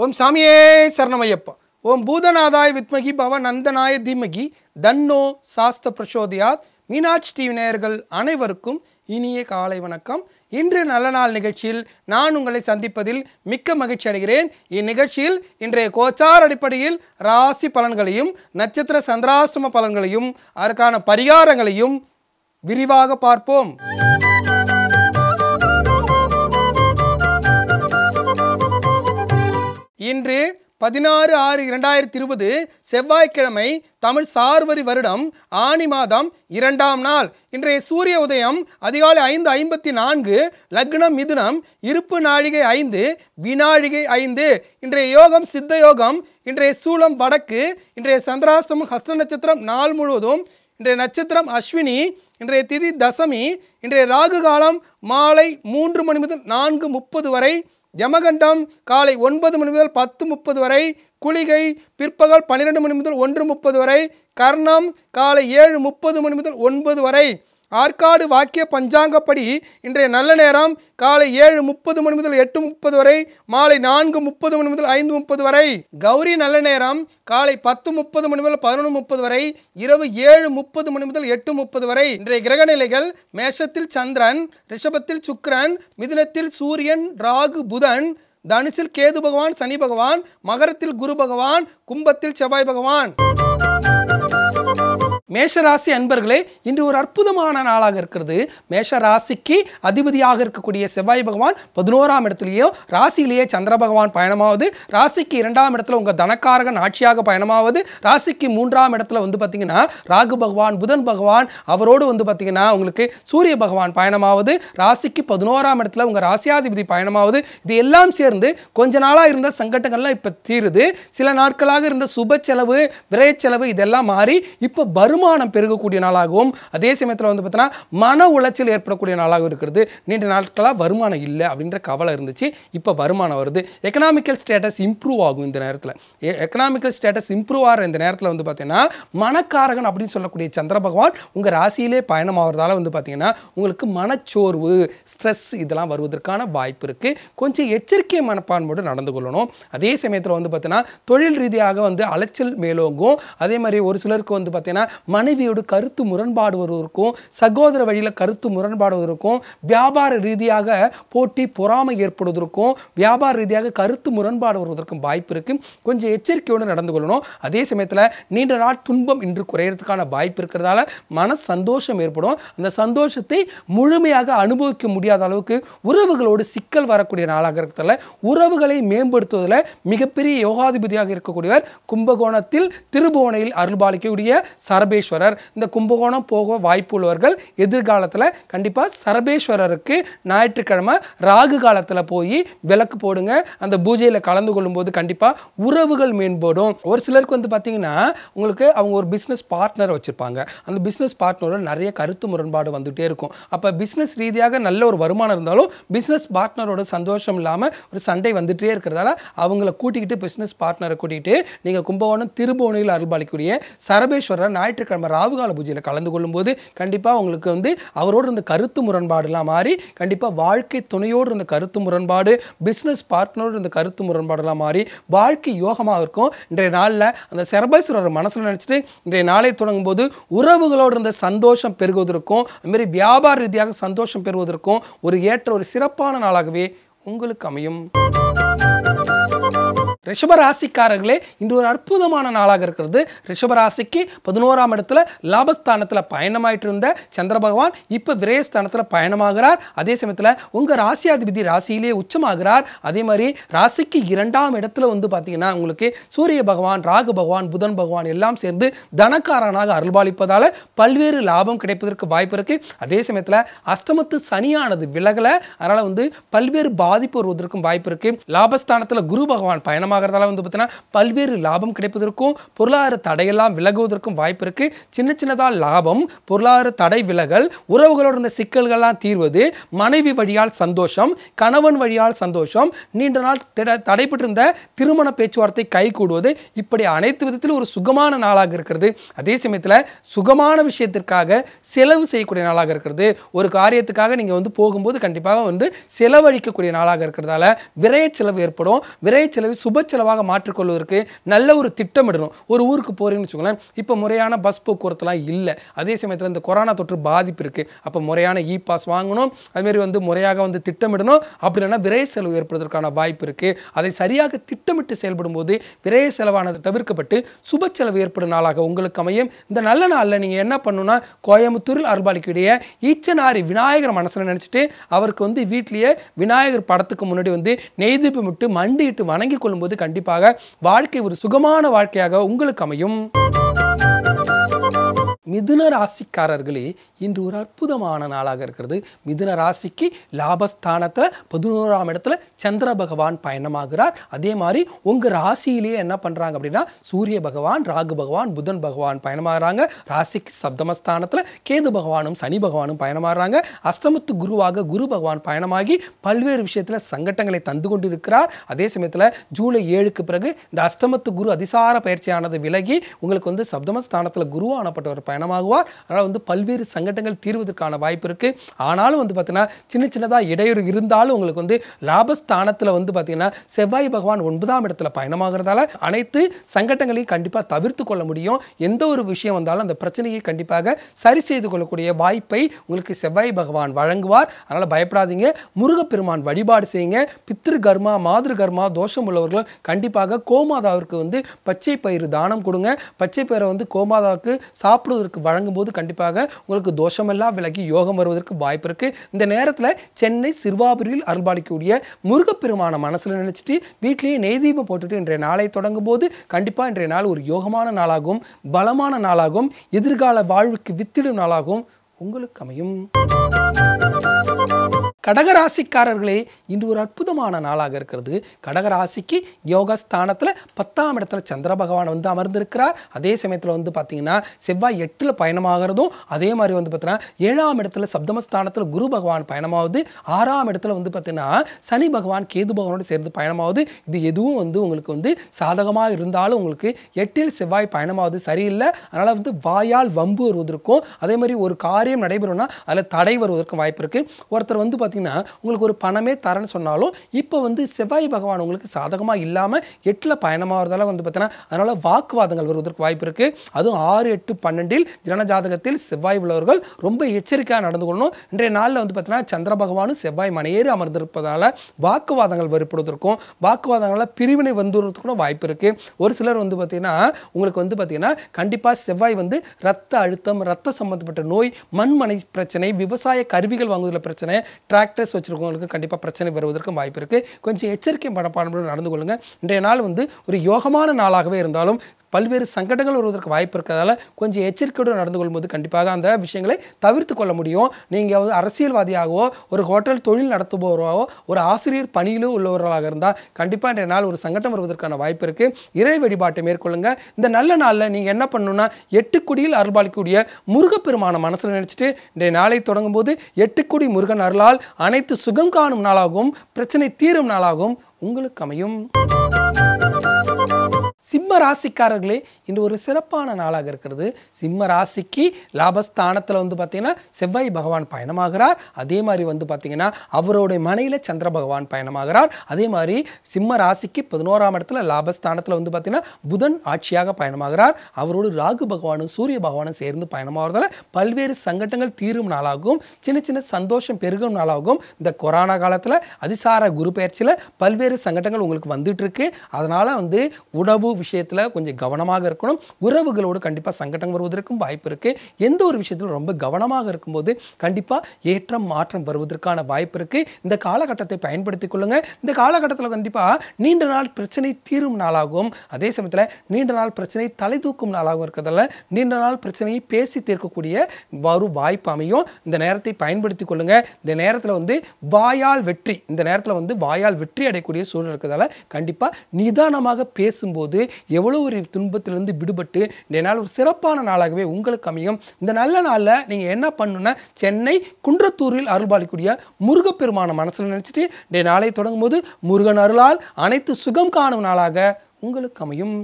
ஓம் சாமியே சரணமையப்பா ஓம் பூதநாதாய் வித்மகி பவ நந்தனாய தீமகி தன்னோ சாஸ்த பிரசோதியாத் மீனாட்சி டிவி நேயர்கள் அனைவருக்கும் இனிய காலை வணக்கம் இன்று நல்ல நாள் நிகழ்ச்சியில் நான் உங்களை சந்திப்பதில் மிக்க மகிழ்ச்சி அடைகிறேன் இந்நிகழ்ச்சியில் இன்றைய கோச்சார் அடிப்படையில் ராசி பலன்களையும் நட்சத்திர சந்திராசிரம பலன்களையும் அதற்கான பரிகாரங்களையும் விரிவாக பார்ப்போம் இன்று பதினாறு ஆறு இரண்டாயிரத்தி இருபது செவ்வாய்க்கிழமை தமிழ் சார்வரி வருடம் ஆணி மாதம் இரண்டாம் நாள் இன்றைய சூரிய உதயம் அதிகாலை ஐந்து ஐம்பத்தி நான்கு லக்னம் மிதுனம் இருப்பு நாழிகை ஐந்து வினாழிகை ஐந்து இன்றைய யோகம் சித்த யோகம் இன்றைய சூளம் வடக்கு இன்றைய சந்திராசிரமம் ஹஸ்த நட்சத்திரம் நாள் முழுவதும் இன்றைய நட்சத்திரம் அஸ்வினி இன்றைய திதி தசமி இன்றைய ராகு காலம் மாலை மூன்று மணி முதல் நான்கு முப்பது வரை யமகண்டம் காலை ஒன்பது மணி முதல் பத்து முப்பது வரை குளிகை பிற்பகல் பன்னிரெண்டு மணி முதல் ஒன்று முப்பது வரை கர்ணம் காலை ஏழு முப்பது மணி முதல் ஒன்பது வரை ஆற்காடு வாக்கிய பஞ்சாங்கப்படி இன்றைய நல்ல நேரம் காலை ஏழு முப்பது மணி முதல் எட்டு முப்பது வரை மாலை நான்கு முப்பது மணி முதல் ஐந்து முப்பது வரை கௌரி நல்ல நேரம் காலை பத்து முப்பது மணி முதல் பதினொன்று முப்பது வரை இரவு ஏழு முப்பது மணி முதல் எட்டு முப்பது வரை இன்றைய கிரக நிலைகள் மேஷத்தில் சந்திரன் ரிஷபத்தில் சுக்கரன் மிதுனத்தில் சூரியன் ராகு புதன் தனுசில் கேது பகவான் சனி பகவான் மகரத்தில் குரு பகவான் கும்பத்தில் செவ்வாய் பகவான் மேஷராசி அன்பர்களே இன்று ஒரு அற்புதமான நாளாக இருக்கிறது மேஷராசிக்கு அதிபதியாக இருக்கக்கூடிய செவ்வாய் பகவான் பதினோராம் இடத்துலேயோ ராசியிலேயே சந்திர பகவான் பயணமாவது ராசிக்கு இரண்டாம் இடத்துல உங்கள் தனக்காரகன் ஆட்சியாக பயணமாவது ராசிக்கு மூன்றாம் இடத்துல வந்து பார்த்தீங்கன்னா ராகு பகவான் புதன் பகவான் அவரோடு வந்து பார்த்திங்கன்னா உங்களுக்கு சூரிய பகவான் பயணமாவது ராசிக்கு பதினோராம் இடத்துல உங்கள் ராசியாதிபதி பயணமாவது இது எல்லாம் சேர்ந்து கொஞ்ச நாளாக இருந்த சங்கட்டங்கள்லாம் இப்போ தீருது சில நாட்களாக இருந்த சுப செலவு விரைச்செலவு இதெல்லாம் மாறி இப்போ வரும் வருமானம் பெருகக்கூடிய நாளாகவும் அதே சமயத்தில் வந்து பார்த்தோன்னா மன உளைச்சல் ஏற்படக்கூடிய நாளாகவும் இருக்கிறது நீண்ட நாட்களாக வருமானம் இல்லை அப்படின்ற கவலை இருந்துச்சு இப்போ வருமானம் வருது எக்கனாமிக்கல் ஸ்டேட்டஸ் இம்ப்ரூவ் ஆகும் இந்த நேரத்தில் எக்கனாமிக்கல் ஸ்டேட்டஸ் இம்ப்ரூவ் ஆகிற இந்த நேரத்தில் வந்து பார்த்தீங்கன்னா மனக்காரகன் அப்படின்னு சொல்லக்கூடிய சந்திர பகவான் உங்கள் ராசியிலே பயணம் ஆகிறதால வந்து பார்த்தீங்கன்னா உங்களுக்கு மனச்சோர்வு ஸ்ட்ரெஸ் இதெல்லாம் வருவதற்கான வாய்ப்பு இருக்குது கொஞ்சம் எச்சரிக்கை மனப்பான்மையோடு நடந்து கொள்ளணும் அதே சமயத்தில் வந்து பார்த்தீங்கன்னா தொழில் ரீதியாக வந்து அலைச்சல் மேலோங்கும் அதே மாதிரி ஒரு சிலருக்கு வந்து பார்த்தீங்கன்னா மனைவியோட கருத்து முரண்பாடுவதற்கும் சகோதர வழியில் கருத்து முரண்பாடுவதற்கும் வியாபார ரீதியாக போட்டி பொறாமை ஏற்படுவதற்கும் வியாபார ரீதியாக கருத்து முரண்பாடு வருவதற்கும் வாய்ப்பு இருக்குது கொஞ்சம் எச்சரிக்கையோடு நடந்து கொள்ளணும் அதே சமயத்தில் நீண்ட நாள் துன்பம் இன்று குறையிறதுக்கான வாய்ப்பு இருக்கிறதால மன சந்தோஷம் ஏற்படும் அந்த சந்தோஷத்தை முழுமையாக அனுபவிக்க முடியாத அளவுக்கு உறவுகளோடு சிக்கல் வரக்கூடிய நாளாக இருக்கிறதால உறவுகளை மேம்படுத்துவதில் மிகப்பெரிய யோகாதிபதியாக இருக்கக்கூடியவர் கும்பகோணத்தில் திருபுவனையில் அருள்பாலிக்கக்கூடிய சரப சரபேஸ்வரர் இந்த கும்பகோணம் போக வாய்ப்பு உள்ளவர்கள் எதிர்காலத்தில் கண்டிப்பாக சரபேஸ்வரருக்கு ஞாயிற்றுக்கிழமை ராகு காலத்தில் போய் விளக்கு போடுங்க அந்த பூஜையில் கலந்து கொள்ளும்போது கண்டிப்பாக உறவுகள் மேம்படும் ஒரு சிலருக்கு வந்து பார்த்தீங்கன்னா உங்களுக்கு அவங்க ஒரு பிஸ்னஸ் பார்ட்னர் வச்சுருப்பாங்க அந்த பிஸ்னஸ் பார்ட்னரோட நிறைய கருத்து முரண்பாடு வந்துகிட்டே இருக்கும் அப்போ பிஸ்னஸ் ரீதியாக நல்ல ஒரு வருமானம் இருந்தாலும் பிஸ்னஸ் பார்ட்னரோட சந்தோஷம் இல்லாமல் ஒரு சண்டை வந்துகிட்டே இருக்கிறதால அவங்கள கூட்டிக்கிட்டு பிஸ்னஸ் பார்ட்னரை கூட்டிகிட்டு நீங்கள் கும்பகோணம் திருபுவனையில் அருள்பாலிக்கூடிய சரபேஸ்வரர் ஞாயிற்று ஞாயிற்றுக்கிழமை ராகுகால பூஜையில் கலந்து கொள்ளும்போது கண்டிப்பாக உங்களுக்கு வந்து அவரோடு இருந்த கருத்து முரண்பாடுலாம் மாறி கண்டிப்பாக வாழ்க்கை துணையோடு இருந்த கருத்து முரண்பாடு பிஸ்னஸ் பார்ட்னரோடு இருந்த கருத்து முரண்பாடுலாம் மாறி வாழ்க்கை யோகமாக இருக்கும் இன்றைய நாளில் அந்த சரபேஸ்வரர் மனசில் நினச்சிட்டு இன்றைய நாளை தொடங்கும் போது உறவுகளோடு இருந்த சந்தோஷம் பெருகுவதற்கும் அதுமாரி வியாபார ரீதியாக சந்தோஷம் பெறுவதற்கும் ஒரு ஏற்ற ஒரு சிறப்பான நாளாகவே உங்களுக்கு அமையும் ரிஷபராசிக்காரர்களே இன்று ஒரு அற்புதமான நாளாக இருக்கிறது ரிஷபராசிக்கு பதினோராம் இடத்துல லாபஸ்தானத்தில் பயணமாயிட்டு இருந்த சந்திர பகவான் இப்போ விரயஸ்தானத்தில் பயணமாகிறார் அதே சமயத்தில் உங்கள் ராசியாதிபதி ராசியிலே உச்சமாகிறார் அதே மாதிரி ராசிக்கு இரண்டாம் இடத்துல வந்து பார்த்தீங்கன்னா உங்களுக்கு சூரிய பகவான் ராகு பகவான் புதன் பகவான் எல்லாம் சேர்ந்து தனக்காரனாக அருள்பாலிப்பதால் பல்வேறு லாபம் கிடைப்பதற்கு வாய்ப்பு இருக்குது அதே சமயத்தில் அஷ்டமத்து சனியானது விலகலை அதனால் வந்து பல்வேறு பாதிப்பு வருவதற்கும் வாய்ப்பு இருக்குது லாபஸ்தானத்தில் குரு பகவான் பயணம் காரணமாகிறதால வந்து பார்த்தீங்கன்னா பல்வேறு லாபம் கிடைப்பதற்கும் பொருளாதார தடையெல்லாம் விலகுவதற்கும் வாய்ப்பு இருக்குது சின்ன சின்னதாக லாபம் பொருளாதார தடை விலகல் உறவுகளோட இருந்த சிக்கல்கள்லாம் தீர்வது மனைவி வழியால் சந்தோஷம் கணவன் வழியால் சந்தோஷம் நீண்ட நாள் திட தடைபட்டிருந்த திருமண பேச்சுவார்த்தை கை கூடுவது இப்படி அனைத்து விதத்திலும் ஒரு சுகமான நாளாக இருக்கிறது அதே சமயத்தில் சுகமான விஷயத்திற்காக செலவு செய்யக்கூடிய நாளாக இருக்கிறது ஒரு காரியத்துக்காக நீங்கள் வந்து போகும்போது கண்டிப்பாக வந்து செலவழிக்கக்கூடிய நாளாக இருக்கிறதால விரைய செலவு ஏற்படும் விரைய செலவு சுப சுப செலவாக மாற்றிக்கொள்வதற்கு நல்ல ஒரு திட்டமிடணும் ஒரு ஊருக்கு போகிறீங்கன்னு வச்சுக்கோங்களேன் இப்போ முறையான பஸ் போக்குவரத்துலாம் இல்லை அதே சமயத்தில் இந்த கொரோனா தொற்று பாதிப்பு இருக்குது அப்போ முறையான இ பாஸ் வாங்கணும் அதுமாரி வந்து முறையாக வந்து திட்டமிடணும் அப்படி இல்லைன்னா விரை செலவு ஏற்படுவதற்கான வாய்ப்பு இருக்குது அதை சரியாக திட்டமிட்டு செயல்படும் போது விரைய செலவானது தவிர்க்கப்பட்டு சுப செலவு ஏற்படும் நாளாக உங்களுக்கு அமையும் இந்த நல்ல நாளில் நீங்கள் என்ன பண்ணணும்னா கோயம்புத்தூரில் அருள்பாலிக்கு இடையே ஈச்சனாரி விநாயகர் மனசில் நினச்சிட்டு அவருக்கு வந்து வீட்லேயே விநாயகர் படத்துக்கு முன்னாடி வந்து நெய்திப்பு விட்டு மண்டிட்டு வணங்கி கொள்ளும்போது கண்டிப்பாக வாழ்க்கை ஒரு சுகமான வாழ்க்கையாக உங்களுக்கு அமையும் மிதுன ராசிக்காரர்களே இன்று ஒரு அற்புதமான நாளாக இருக்கிறது மிதுன ராசிக்கு லாபஸ்தானத்தில் பதினோராம் இடத்துல சந்திர பகவான் பயணமாகிறார் அதே மாதிரி உங்கள் ராசியிலேயே என்ன பண்ணுறாங்க அப்படின்னா சூரிய பகவான் ராகு பகவான் புதன் பகவான் பயணமாகறாங்க ராசிக்கு சப்தமஸ்தானத்தில் கேது பகவானும் சனி பகவானும் பயணமாகறாங்க அஷ்டமத்து குருவாக குரு பகவான் பயணமாகி பல்வேறு விஷயத்தில் சங்கட்டங்களை தந்து கொண்டு இருக்கிறார் அதே சமயத்தில் ஜூலை ஏழுக்கு பிறகு இந்த அஷ்டமத்து குரு அதிசார பயிற்சியானது விலகி உங்களுக்கு வந்து சப்தமஸ்தானத்தில் குருவானப்பட்டவர் பயணமாகுவார் அதனால் வந்து பல்வேறு சங்கடங்கள் தீர்வதற்கான வாய்ப்பு இருக்குது ஆனாலும் வந்து பார்த்திங்கன்னா சின்ன சின்னதாக இடையூறு இருந்தாலும் உங்களுக்கு வந்து லாபஸ்தானத்தில் வந்து பார்த்திங்கன்னா செவ்வாய் பகவான் ஒன்பதாம் இடத்துல பயணமாகிறதால அனைத்து சங்கடங்களையும் கண்டிப்பாக தவிர்த்து கொள்ள முடியும் எந்த ஒரு விஷயம் வந்தாலும் அந்த பிரச்சனையை கண்டிப்பாக சரி செய்து கொள்ளக்கூடிய வாய்ப்பை உங்களுக்கு செவ்வாய் பகவான் வழங்குவார் அதனால் பயப்படாதீங்க முருகப்பெருமான் வழிபாடு செய்யுங்க பித்திரு கர்மா மாதிரி கர்மா தோஷம் உள்ளவர்களும் கண்டிப்பாக கோமாதாவிற்கு வந்து பச்சை பயிறு தானம் கொடுங்க பச்சை பயிரை வந்து கோமாதாவுக்கு சாப்பிடுவது வருவதற்கு வழங்கும்போது கண்டிப்பாக உங்களுக்கு தோஷமெல்லாம் விலகி யோகம் வருவதற்கு வாய்ப்பு இருக்கு இந்த நேரத்தில் சென்னை சிறுவாபுரியில் அருள்பாலிக்கக்கூடிய முருகப்பெருமான மனசில் நினைச்சிட்டு வீட்லேயே நெய் தீபம் போட்டுட்டு இன்றைய நாளை தொடங்கும் போது கண்டிப்பாக இன்றைய நாள் ஒரு யோகமான நாளாகும் பலமான நாளாகும் எதிர்கால வாழ்வுக்கு வித்திடும் நாளாகவும் உங்களுக்கு அமையும் கடகராசிக்காரர்களே இன்று ஒரு அற்புதமான நாளாக இருக்கிறது கடகராசிக்கு யோகஸ்தானத்தில் பத்தாம் இடத்துல சந்திர பகவான் வந்து அமர்ந்திருக்கிறார் அதே சமயத்தில் வந்து பார்த்தீங்கன்னா செவ்வாய் எட்டில் பயணமாகிறதும் அதே மாதிரி வந்து பார்த்தீங்கன்னா ஏழாம் இடத்துல சப்தமஸ்தானத்தில் குரு பகவான் பயணமாகுது ஆறாம் இடத்துல வந்து பார்த்தீங்கன்னா சனி பகவான் கேது பகவானோடு சேர்ந்து பயணமாகுது இது எதுவும் வந்து உங்களுக்கு வந்து சாதகமாக இருந்தாலும் உங்களுக்கு எட்டில் செவ்வாய் பயணமாவது சரியில்லை அதனால் வந்து வாயால் வம்பு வருவதற்கும் அதே மாதிரி ஒரு காரியம் நடைபெறும்னா அதில் தடை வருவதற்கும் வாய்ப்பு இருக்குது ஒருத்தர் வந்து பார்த்தீங்கன்னா உங்களுக்கு ஒரு பணமே தரேன்னு சொன்னாலும் இப்போ வந்து செவ்வாய் பகவான் உங்களுக்கு சாதகமாக இல்லாமல் எட்டில் பயணமாகிறதால வந்து பார்த்தீங்கன்னா அதனால் வாக்குவாதங்கள் வருவதற்கு வாய்ப்பு இருக்குது அதுவும் ஆறு எட்டு பன்னெண்டில் ஜனஜாதகத்தில் செவ்வாய் உள்ளவர்கள் ரொம்ப எச்சரிக்கையாக நடந்து கொள்ளணும் இன்றைய நாளில் வந்து பார்த்தீங்கன்னா சந்திர பகவானும் செவ்வாய் மனையேறி அமர்ந்திருப்பதால் வாக்குவாதங்கள் வருப்படுவதற்கும் வாக்குவாதங்களில் பிரிவினை வந்துடுறதுக்கும் வாய்ப்பு இருக்குது ஒரு சிலர் வந்து பார்த்தீங்கன்னா உங்களுக்கு வந்து பார்த்தீங்கன்னா கண்டிப்பாக செவ்வாய் வந்து ரத்த அழுத்தம் ரத்த சம்மந்தப்பட்ட நோய் மண்மனை பிரச்சனை விவசாய கருவிகள் வாங்குவதில் பிரச்சனை ஃபேக்டர்ஸ் வச்சுருக்கவங்களுக்கு கண்டிப்பாக பிரச்சனை வருவதற்கும் வாய்ப்பு இருக்குது கொஞ்சம் எச்சரிக்கை மனப்பான்மையோடு நடந்து கொள்ளுங்கள் இன்றைய நாள் வந்து ஒரு யோகமான நாளாகவே இருந்தாலும் பல்வேறு சங்கடங்கள் வருவதற்கு வாய்ப்பு இருக்கிறதால கொஞ்சம் எச்சரிக்கையுடன் நடந்து கொள்ளும்போது கண்டிப்பாக அந்த விஷயங்களை தவிர்த்து கொள்ள முடியும் நீங்கள் வந்து அரசியல்வாதியாகவோ ஒரு ஹோட்டல் தொழில் நடத்துபவராகவோ ஒரு ஆசிரியர் பணியிலோ உள்ளவர்களாக இருந்தால் கண்டிப்பாக இன்றைய நாள் ஒரு சங்கடம் வருவதற்கான வாய்ப்பு இருக்குது இறை வழிபாட்டை மேற்கொள்ளுங்கள் இந்த நல்ல நாளில் நீங்கள் என்ன பண்ணணும்னா எட்டு குடியில் அருள்பாலிக்கக்கூடிய முருகப்பெருமான மனசில் நினச்சிட்டு இன்றைய நாளை தொடங்கும் போது எட்டு குடி முருகன் அருளால் அனைத்து சுகம் காணும் நாளாகவும் பிரச்சனை தீரும் நாளாகவும் உங்களுக்கு அமையும் சிம்ம ராசிக்காரர்களே இன்று ஒரு சிறப்பான நாளாக இருக்கிறது சிம்ம ராசிக்கு லாபஸ்தானத்தில் வந்து பார்த்திங்கன்னா செவ்வாய் பகவான் பயணமாகிறார் அதே மாதிரி வந்து பார்த்திங்கன்னா அவருடைய மனையில் சந்திர பகவான் பயணமாகிறார் அதே மாதிரி சிம்ம ராசிக்கு பதினோராம் இடத்துல லாபஸ்தானத்தில் வந்து பார்த்திங்கன்னா புதன் ஆட்சியாக பயணமாகிறார் அவரோடு ராகு பகவானும் சூரிய பகவானும் சேர்ந்து பயணமாகிறதால பல்வேறு சங்கடங்கள் தீரும் நாளாகும் சின்ன சின்ன சந்தோஷம் பெருகும் நாளாகும் இந்த கொரோனா காலத்தில் அதிசார குரு பயிற்சியில் பல்வேறு சங்கடங்கள் உங்களுக்கு வந்துட்டுருக்கு அதனால் வந்து உணவு விஷயத்தில் கொஞ்சம் கவனமாக இருக்கணும் உறவுகளோடு கண்டிப்பாக சங்கடம் வருவதற்கும் வாய்ப்பு இருக்குது எந்த ஒரு விஷயத்தில் ரொம்ப கவனமாக இருக்கும்போது கண்டிப்பாக ஏற்றம் மாற்றம் வருவதற்கான வாய்ப்பு இருக்குது இந்த காலகட்டத்தை பயன்படுத்தி கொள்ளுங்கள் இந்த காலகட்டத்தில் கண்டிப்பாக நீண்ட நாள் பிரச்சனை தீரும் நாளாகவும் அதே சமயத்தில் நீண்ட நாள் பிரச்சனை தலை தூக்கும் நாளாகவும் இருக்கிறதால நீண்ட நாள் பிரச்சனையை பேசி தீர்க்கக்கூடிய வரும் வாய்ப்பு அமையும் இந்த நேரத்தை பயன்படுத்தி கொள்ளுங்கள் இந்த நேரத்தில் வந்து வாயால் வெற்றி இந்த நேரத்தில் வந்து வாயால் வெற்றி அடையக்கூடிய சூழ்நிலை இருக்கிறதால கண்டிப்பாக நிதானமாக பேசும்போது எவ்வளோ ஒரு துன்பத்திலிருந்து விடுபட்டு இந்த நாள் ஒரு சிறப்பான நாளாகவே உங்களுக்கு அமையும் இந்த நல்ல நாளில் நீங்கள் என்ன பண்ணணுன்னா சென்னை குன்றத்தூரில் அருள்பாலிக்கூடிய முருகப்பெருமான மனசில் நினச்சிட்டு டே நாளை தொடங்கும் போது முருகன் அருளால் அனைத்து சுகம் காணும் நாளாக உங்களுக்கு அமையும்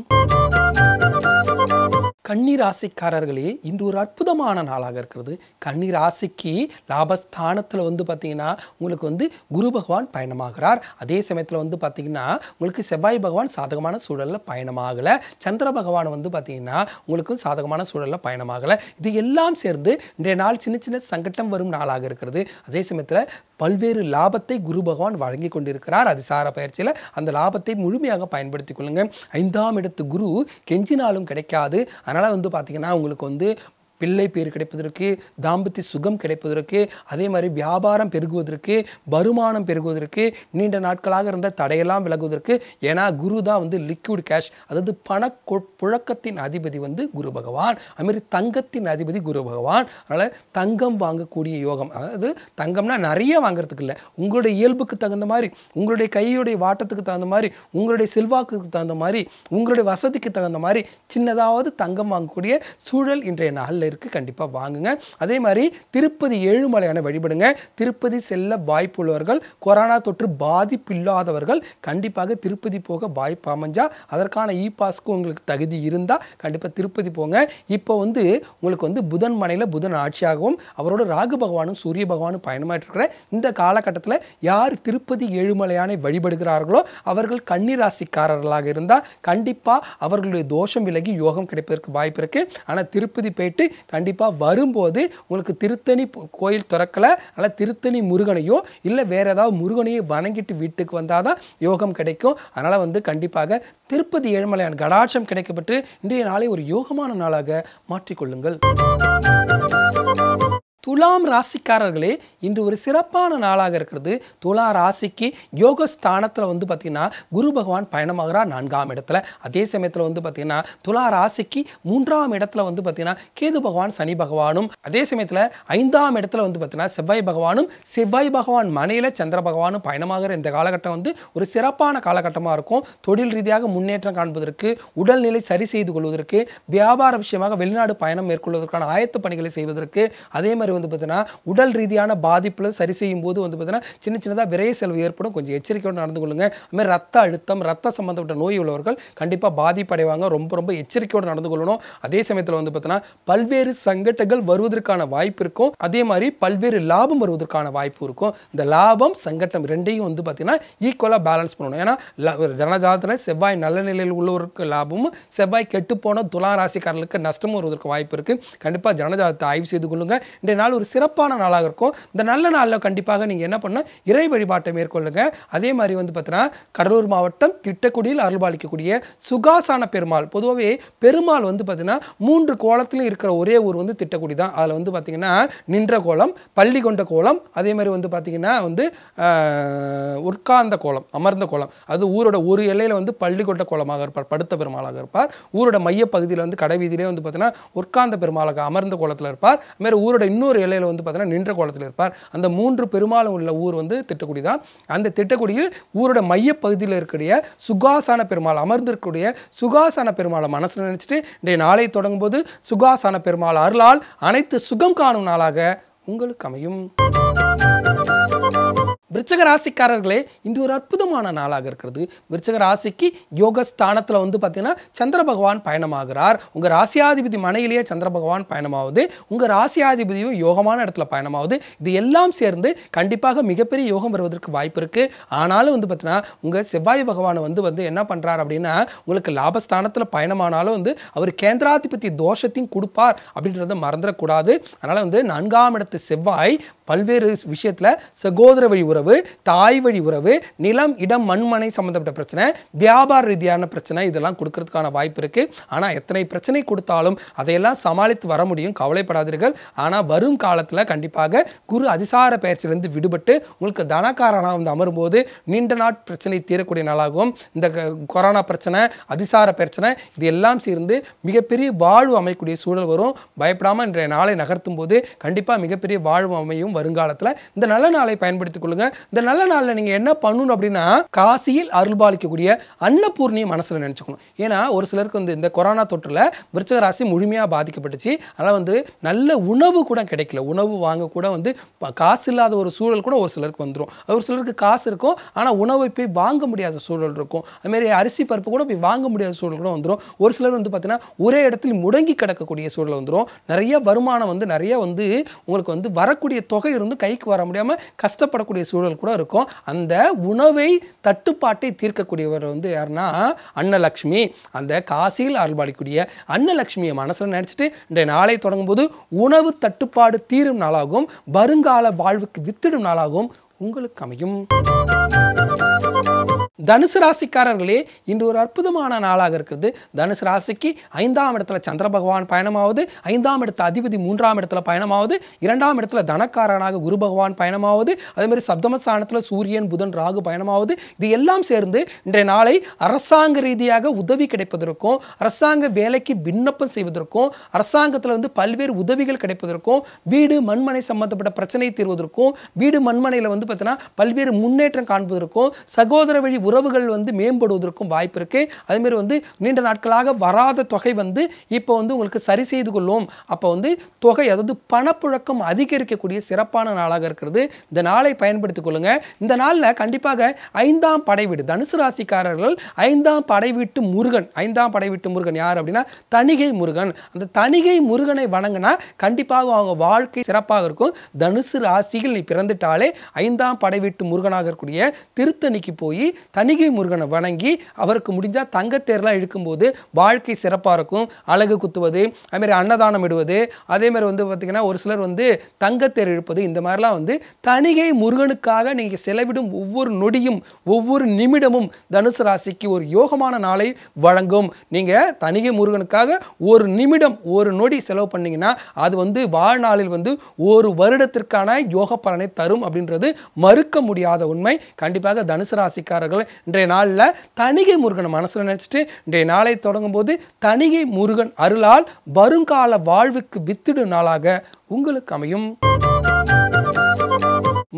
கண்ணீர் ராசிக்காரர்களே இன்று ஒரு அற்புதமான நாளாக இருக்கிறது கண்ணீர் ராசிக்கு லாபஸ்தானத்தில் வந்து பார்த்திங்கன்னா உங்களுக்கு வந்து குரு பகவான் பயணமாகிறார் அதே சமயத்தில் வந்து பார்த்திங்கன்னா உங்களுக்கு செவ்வாய் பகவான் சாதகமான சூழலில் பயணமாகலை சந்திர பகவான் வந்து பார்த்திங்கன்னா உங்களுக்கும் சாதகமான சூழலில் பயணமாகலை இது எல்லாம் சேர்ந்து இன்றைய நாள் சின்ன சின்ன சங்கட்டம் வரும் நாளாக இருக்கிறது அதே சமயத்தில் பல்வேறு லாபத்தை குரு பகவான் வழங்கி கொண்டிருக்கிறார் அது சார பயிற்சியில் அந்த லாபத்தை முழுமையாக பயன்படுத்திக் கொள்ளுங்கள் ஐந்தாம் இடத்து குரு கெஞ்சினாலும் கிடைக்காது அதனால் வந்து பார்த்திங்கன்னா உங்களுக்கு வந்து பிள்ளை பேர் கிடைப்பதற்கு தாம்பத்திய சுகம் கிடைப்பதற்கு அதே மாதிரி வியாபாரம் பெருகுவதற்கு வருமானம் பெருகுவதற்கு நீண்ட நாட்களாக இருந்த தடையெல்லாம் விலகுவதற்கு ஏன்னா குரு தான் வந்து லிக்விட் கேஷ் அதாவது பண புழக்கத்தின் அதிபதி வந்து குரு பகவான் அதுமாரி தங்கத்தின் அதிபதி குரு பகவான் அதனால் தங்கம் வாங்கக்கூடிய யோகம் அதாவது தங்கம்னா நிறைய வாங்குறதுக்கு இல்லை உங்களுடைய இயல்புக்கு தகுந்த மாதிரி உங்களுடைய கையுடைய வாட்டத்துக்கு தகுந்த மாதிரி உங்களுடைய செல்வாக்குக்கு தகுந்த மாதிரி உங்களுடைய வசதிக்கு தகுந்த மாதிரி சின்னதாவது தங்கம் வாங்கக்கூடிய சூழல் இன்றைய நாளில் இருக்குது கண்டிப்பாக வாங்குங்க அதே மாதிரி திருப்பதி ஏழுமலையான வழிபடுங்க திருப்பதி செல்ல வாய்ப்பு உள்ளவர்கள் கொரோனா தொற்று பாதிப்பு இல்லாதவர்கள் கண்டிப்பாக திருப்பதி போக வாய்ப்பு அமைஞ்சால் அதற்கான இ பாஸ்க்கு உங்களுக்கு தகுதி இருந்தால் கண்டிப்பாக திருப்பதி போங்க இப்போ வந்து உங்களுக்கு வந்து புதன் மனையில் புதன் ஆட்சியாகவும் அவரோட ராகு பகவானும் சூரிய பகவானும் இருக்கிற இந்த காலகட்டத்தில் யார் திருப்பதி ஏழுமலையானை வழிபடுகிறார்களோ அவர்கள் கன்னிராசிக்காரர்களாக இருந்தால் கண்டிப்பாக அவர்களுடைய தோஷம் விலகி யோகம் கிடைப்பதற்கு வாய்ப்பு இருக்குது ஆனால் திருப்பதி போயிட்டு கண்டிப்பாக வரும்போது உங்களுக்கு திருத்தணி கோயில் திறக்கலை அல்ல திருத்தணி முருகனையோ இல்லை வேறு ஏதாவது முருகனையோ வணங்கிட்டு வீட்டுக்கு வந்தால் தான் யோகம் கிடைக்கும் அதனால் வந்து கண்டிப்பாக திருப்பதி ஏழுமலையான் கடாட்சம் கிடைக்கப்பட்டு இன்றைய நாளை ஒரு யோகமான நாளாக மாற்றிக்கொள்ளுங்கள் துலாம் ராசிக்காரர்களே இன்று ஒரு சிறப்பான நாளாக இருக்கிறது துலா ராசிக்கு யோக ஸ்தானத்தில் வந்து பார்த்திங்கன்னா குரு பகவான் பயணமாகிறார் நான்காம் இடத்துல அதே சமயத்தில் வந்து பார்த்திங்கன்னா துலா ராசிக்கு மூன்றாம் இடத்துல வந்து பார்த்திங்கன்னா கேது பகவான் சனி பகவானும் அதே சமயத்தில் ஐந்தாம் இடத்துல வந்து பார்த்திங்கன்னா செவ்வாய் பகவானும் செவ்வாய் பகவான் மனையில் சந்திர பகவானும் பயணமாகிற இந்த காலகட்டம் வந்து ஒரு சிறப்பான காலகட்டமாக இருக்கும் தொழில் ரீதியாக முன்னேற்றம் காண்பதற்கு உடல்நிலை சரி செய்து கொள்வதற்கு வியாபார விஷயமாக வெளிநாடு பயணம் மேற்கொள்வதற்கான ஆயத்த பணிகளை செய்வதற்கு அதே மாதிரி வந்து பார்த்தீங்கன்னா உடல் ரீதியான பாதிப்பில் சரி செய்யும் போது வந்து பார்த்தீங்கன்னா சின்ன சின்னதாக விரைய செலவு ஏற்படும் கொஞ்சம் எச்சரிக்கையோடு நடந்து கொள்ளுங்க அதுமாதிரி ரத்த அழுத்தம் ரத்த சம்மந்தப்பட்ட நோய் உள்ளவர்கள் கண்டிப்பாக பாதிப்படைவாங்க ரொம்ப ரொம்ப எச்சரிக்கையோடு நடந்து கொள்ளணும் அதே சமயத்தில் வந்து பார்த்தீங்கன்னா பல்வேறு சங்கடங்கள் வருவதற்கான வாய்ப்பு இருக்கும் அதே மாதிரி பல்வேறு லாபம் வருவதற்கான வாய்ப்பு இருக்கும் இந்த லாபம் சங்கட்டம் ரெண்டையும் வந்து பார்த்தீங்கன்னா ஈக்குவலாக பேலன்ஸ் பண்ணணும் ஏன்னா ஜனஜாதத்தில் செவ்வாய் நல்ல நிலையில் உள்ளவருக்கு லாபமும் செவ்வாய் கெட்டுப்போன துலா ராசிக்காரர்களுக்கு நஷ்டமும் வருவதற்கு வாய்ப்பு இருக்குது கண்டிப்பாக ஜனஜாதத்தை ஆய்வு செய்து கொள்ளுங்கள் இன்றைய நாள் நாள் ஒரு சிறப்பான நாளாக இருக்கும் இந்த நல்ல நாளில் கண்டிப்பாக நீங்கள் என்ன பண்ணால் இறை வழிபாட்டை மேற்கொள்ளுங்க அதே மாதிரி வந்து பார்த்தீங்கன்னா கடலூர் மாவட்டம் திட்டக்குடியில் அருள்பாலிக்கக்கூடிய சுகாசான பெருமாள் பொதுவாகவே பெருமாள் வந்து பார்த்தீங்கன்னா மூன்று கோலத்திலும் இருக்கிற ஒரே ஊர் வந்து திட்டக்குடி தான் அதில் வந்து பார்த்தீங்கன்னா நின்ற கோலம் பள்ளி கொண்ட கோலம் அதே மாதிரி வந்து பார்த்தீங்கன்னா வந்து உட்கார்ந்த கோலம் அமர்ந்த கோலம் அது ஊரோட ஒரு எல்லையில் வந்து பள்ளி கொண்ட கோலமாக இருப்பார் படுத்த பெருமாளாக இருப்பார் ஊரோட மையப்பகுதியில் வந்து கடைவீதியிலே வந்து பார்த்தீங்கன்னா உட்கார்ந்த பெருமாளாக அமர்ந்த கோலத்தில் இருப்பார் அதுமாரி ஊரோட இன்னொரு இன்னொரு இலையில் வந்து பார்த்தீங்கன்னா நின்ற கோலத்தில் இருப்பார் அந்த மூன்று பெருமாளும் உள்ள ஊர் வந்து திட்டக்குடி தான் அந்த திட்டக்குடியில் ஊரோட மையப்பகுதியில் இருக்கக்கூடிய சுகாசான பெருமாள் அமர்ந்திருக்கக்கூடிய சுகாசான பெருமாளை மனசில் நினச்சிட்டு இன்றைய நாளை தொடங்கும் போது சுகாசான பெருமாள் அருளால் அனைத்து சுகம் காணும் நாளாக உங்களுக்கு அமையும் விருச்சக ராசிக்காரர்களே இந்த ஒரு அற்புதமான நாளாக இருக்கிறது விருச்சக ராசிக்கு யோக ஸ்தானத்தில் வந்து பார்த்தீங்கன்னா சந்திர பகவான் பயணமாகிறார் உங்கள் ராசியாதிபதி மனையிலேயே சந்திர பகவான் பயணமாகுது உங்கள் ராசியாதிபதியும் யோகமான இடத்துல பயணமாகுது இது எல்லாம் சேர்ந்து கண்டிப்பாக மிகப்பெரிய யோகம் வருவதற்கு வாய்ப்பு இருக்குது ஆனாலும் வந்து பார்த்தீங்கன்னா உங்கள் செவ்வாய் பகவானை வந்து வந்து என்ன பண்ணுறார் அப்படின்னா உங்களுக்கு லாபஸ்தானத்தில் பயணமானாலும் வந்து அவர் கேந்திராதிபதி தோஷத்தையும் கொடுப்பார் அப்படின்றத மறந்துடக்கூடாது அதனால் வந்து நான்காம் இடத்து செவ்வாய் பல்வேறு விஷயத்தில் சகோதர வழி உறவு தாய் வழி உறவு நிலம் இடம் மண்மனை சம்மந்தப்பட்ட பிரச்சனை வியாபார ரீதியான பிரச்சனை இதெல்லாம் கொடுக்கறதுக்கான வாய்ப்பு இருக்குது ஆனால் எத்தனை பிரச்சனை கொடுத்தாலும் அதையெல்லாம் சமாளித்து வர முடியும் கவலைப்படாதீர்கள் ஆனால் வரும் காலத்தில் கண்டிப்பாக குரு அதிசார பயிற்சியிலிருந்து விடுபட்டு உங்களுக்கு தனக்காரனாக வந்து அமரும்போது நீண்ட நாட் பிரச்சனை தீரக்கூடிய நாளாகும் இந்த கொரோனா பிரச்சனை அதிசார பிரச்சனை இது எல்லாம் சேர்ந்து மிகப்பெரிய வாழ்வு அமைக்கக்கூடிய சூழல் வரும் பயப்படாமல் இன்றைய நாளை நகர்த்தும் போது கண்டிப்பாக மிகப்பெரிய வாழ்வு அமையும் வருங்காலத்தில் இந்த நல்ல நாளை பயன்படுத்திக் கொள்ளுங்க இந்த நல்ல நாளில் நீங்கள் என்ன பண்ணணும் அப்படின்னா காசியில் அருள்பாலிக்கக்கூடிய அன்னபூர்ணியை மனசில் நினச்சிக்கணும் ஏன்னா ஒரு சிலருக்கு வந்து இந்த கொரோனா தொற்றில் விருச்சக ராசி முழுமையாக பாதிக்கப்பட்டுச்சு அதனால் வந்து நல்ல உணவு கூட கிடைக்கல உணவு வாங்க கூட வந்து காசு இல்லாத ஒரு சூழல் கூட ஒரு சிலருக்கு வந்துடும் ஒரு சிலருக்கு காசு இருக்கும் ஆனால் உணவை போய் வாங்க முடியாத சூழல் இருக்கும் அதுமாரி அரிசி பருப்பு கூட போய் வாங்க முடியாத சூழல் கூட வந்துடும் ஒரு சிலர் வந்து பார்த்தீங்கன்னா ஒரே இடத்தில் முடங்கி கிடக்கக்கூடிய சூழல் வந்துடும் நிறைய வருமானம் வந்து நிறைய வந்து உங்களுக்கு வந்து வரக்கூடிய தொகை பக்கம் இருந்து கைக்கு வர முடியாமல் கஷ்டப்படக்கூடிய சூழல் கூட இருக்கும் அந்த உணவை தட்டுப்பாட்டை தீர்க்கக்கூடியவர் வந்து யாருன்னா அன்னலக்ஷ்மி அந்த காசியில் அருள்பாடிக்கூடிய அன்னலக்ஷ்மியை மனசில் நினச்சிட்டு இன்றைய நாளை தொடங்கும் போது உணவு தட்டுப்பாடு தீரும் நாளாகவும் வருங்கால வாழ்வுக்கு வித்திடும் நாளாகவும் உங்களுக்கு அமையும் தனுசு ராசிக்காரர்களே இன்று ஒரு அற்புதமான நாளாக இருக்கிறது தனுசு ராசிக்கு ஐந்தாம் இடத்துல சந்திர பகவான் பயணமாவது ஐந்தாம் இடத்துல அதிபதி மூன்றாம் இடத்துல பயணமாவது இரண்டாம் இடத்துல தனக்காரனாக குரு பகவான் பயணமாவது மாதிரி சப்தமஸ்தானத்தில் சூரியன் புதன் ராகு பயணமாவது இது எல்லாம் சேர்ந்து இன்றைய நாளை அரசாங்க ரீதியாக உதவி கிடைப்பதற்கும் அரசாங்க வேலைக்கு விண்ணப்பம் செய்வதற்கும் அரசாங்கத்தில் வந்து பல்வேறு உதவிகள் கிடைப்பதற்கும் வீடு மண்மனை சம்பந்தப்பட்ட பிரச்சனையை தீர்வதற்கும் வீடு மண்மனையில் வந்து பார்த்தீங்கன்னா பல்வேறு முன்னேற்றம் காண்பதற்கும் சகோதர வழி உறவுகள் வந்து மேம்படுவதற்கும் வாய்ப்பு இருக்குது அதேமாரி வந்து நீண்ட நாட்களாக வராத தொகை வந்து இப்போ வந்து உங்களுக்கு சரி செய்து கொள்ளும் அப்போ வந்து தொகை அதாவது பணப்புழக்கம் அதிகரிக்கக்கூடிய சிறப்பான நாளாக இருக்கிறது இந்த நாளை பயன்படுத்திக் கொள்ளுங்கள் இந்த நாளில் கண்டிப்பாக ஐந்தாம் படை வீடு தனுசு ராசிக்காரர்கள் ஐந்தாம் படை வீட்டு முருகன் ஐந்தாம் படை வீட்டு முருகன் யார் அப்படின்னா தணிகை முருகன் அந்த தணிகை முருகனை வணங்கினா கண்டிப்பாக அவங்க வாழ்க்கை சிறப்பாக இருக்கும் தனுசு ராசியில் நீ பிறந்துட்டாலே ஐந்தாம் படை வீட்டு முருகனாக இருக்கக்கூடிய திருத்தணிக்கு போய் கணிகை முருகனை வணங்கி அவருக்கு முடிஞ்சால் தங்கத்தேர்லாம் இழுக்கும்போது வாழ்க்கை சிறப்பாக இருக்கும் அழகு குத்துவது அதுமாரி அன்னதானம் இடுவது அதேமாதிரி வந்து பார்த்திங்கன்னா ஒரு சிலர் வந்து தங்கத்தேர் இழுப்பது இந்த மாதிரிலாம் வந்து தணிகை முருகனுக்காக நீங்கள் செலவிடும் ஒவ்வொரு நொடியும் ஒவ்வொரு நிமிடமும் தனுசு ராசிக்கு ஒரு யோகமான நாளை வழங்கும் நீங்கள் தணிகை முருகனுக்காக ஒரு நிமிடம் ஒரு நொடி செலவு பண்ணிங்கன்னா அது வந்து வாழ்நாளில் வந்து ஒரு வருடத்திற்கான யோக பலனை தரும் அப்படின்றது மறுக்க முடியாத உண்மை கண்டிப்பாக தனுசு ராசிக்காரர்கள் இன்றைய நாளில் தணிகை முருகன் மனசில் நினச்சிட்டு இன்றைய நாளை தொடங்கும் போது தணிகை முருகன் அருளால் வருங்கால வாழ்வுக்கு வித்திடும் நாளாக உங்களுக்கு அமையும்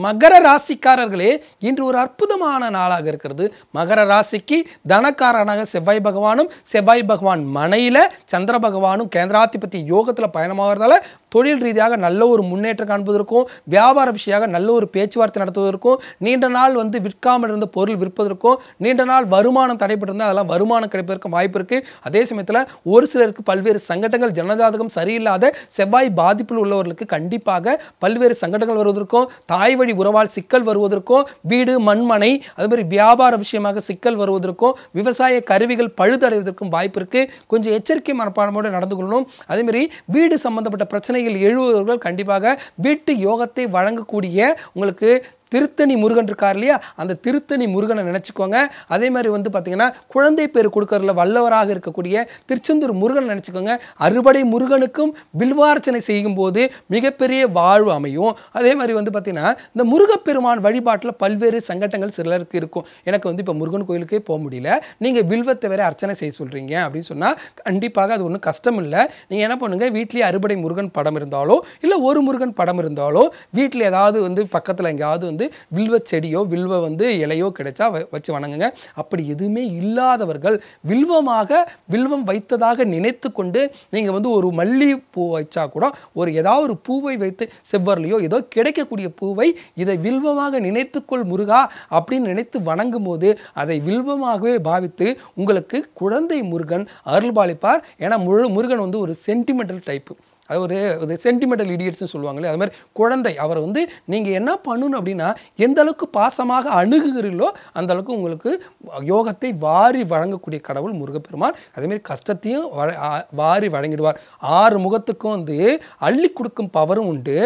மகர ராசிக்காரர்களே இன்று ஒரு அற்புதமான நாளாக இருக்கிறது மகர ராசிக்கு தனக்காரனாக செவ்வாய் பகவானும் செவ்வாய் பகவான் மனையில் சந்திர பகவானும் கேந்திராதிபதி யோகத்தில் பயணமாகிறதால தொழில் ரீதியாக நல்ல ஒரு முன்னேற்றம் காண்பதற்கும் வியாபார விஷயமாக நல்ல ஒரு பேச்சுவார்த்தை நடத்துவதற்கும் நீண்ட நாள் வந்து விற்காமல் இருந்த பொருள் விற்பதற்கும் நீண்ட நாள் வருமானம் தடைப்பட்டிருந்தால் அதெல்லாம் வருமானம் கிடைப்பதற்கும் வாய்ப்பு இருக்குது அதே சமயத்தில் ஒரு சிலருக்கு பல்வேறு சங்கடங்கள் ஜனஜாதகம் சரியில்லாத செவ்வாய் பாதிப்பில் உள்ளவர்களுக்கு கண்டிப்பாக பல்வேறு சங்கடங்கள் வருவதற்கும் தாய் வழி உறவால் சிக்கல் வருவதற்கும் வீடு மண்மனை அதுமாதிரி வியாபார விஷயமாக சிக்கல் வருவதற்கும் விவசாய கருவிகள் பழுதடைவதற்கும் வாய்ப்பு இருக்குது கொஞ்சம் எச்சரிக்கை மனப்பான்மையோடு நடந்து கொள்ளணும் அதேமாரி வீடு சம்பந்தப்பட்ட பிரச்சனை சிந்தனையில் எழுபவர்கள் கண்டிப்பாக வீட்டு யோகத்தை வழங்கக்கூடிய உங்களுக்கு திருத்தணி முருகன் இருக்கார் இல்லையா அந்த திருத்தணி முருகனை நினச்சிக்கோங்க அதே மாதிரி வந்து பார்த்திங்கன்னா குழந்தை பேர் கொடுக்கறதுல வல்லவராக இருக்கக்கூடிய திருச்செந்தூர் முருகனை நினச்சிக்கோங்க அறுபடை முருகனுக்கும் பில்வார்ச்சனை செய்யும் போது மிகப்பெரிய வாழ்வு அமையும் அதே மாதிரி வந்து பார்த்திங்கன்னா இந்த முருகப்பெருமான் வழிபாட்டில் பல்வேறு சங்கட்டங்கள் சிலருக்கு இருக்கும் எனக்கு வந்து இப்போ முருகன் கோயிலுக்கே போக முடியல நீங்கள் வில்வத்தை வேறு அர்ச்சனை செய்ய சொல்கிறீங்க அப்படின்னு சொன்னால் கண்டிப்பாக அது ஒன்றும் கஷ்டம் இல்லை நீங்கள் என்ன பண்ணுங்கள் வீட்லேயே அறுபடை முருகன் படம் இருந்தாலோ இல்லை ஒரு முருகன் படம் இருந்தாலோ வீட்டில் ஏதாவது வந்து பக்கத்தில் எங்கேயாவது வந்து வந்து வில்வ செடியோ வில்வ வந்து இலையோ கிடைச்சா வச்சு வணங்குங்க அப்படி எதுவுமே இல்லாதவர்கள் வில்வமாக வில்வம் வைத்ததாக நினைத்து கொண்டு நீங்கள் வந்து ஒரு மல்லி பூ வச்சா கூட ஒரு ஏதாவது ஒரு பூவை வைத்து செவ்வரலையோ ஏதோ கிடைக்கக்கூடிய பூவை இதை வில்வமாக நினைத்துக்கொள் முருகா அப்படின்னு நினைத்து வணங்கும் போது அதை வில்வமாகவே பாவித்து உங்களுக்கு குழந்தை முருகன் அருள்பாலிப்பார் ஏன்னா முழு முருகன் வந்து ஒரு சென்டிமெண்டல் டைப்பு அது ஒரு இது சென்டிமெண்டல் இடியட்ஸ்னு சொல்லுவாங்களே அது மாதிரி குழந்தை அவர் வந்து நீங்கள் என்ன பண்ணணும் அப்படின்னா எந்த அளவுக்கு பாசமாக அணுகுகிறீர்களோ அந்த அளவுக்கு உங்களுக்கு யோகத்தை வாரி வழங்கக்கூடிய கடவுள் முருகப்பெருமான் அதேமாரி கஷ்டத்தையும் வாரி வழங்கிடுவார் ஆறு முகத்துக்கும் வந்து அள்ளி கொடுக்கும் பவரும் உண்டு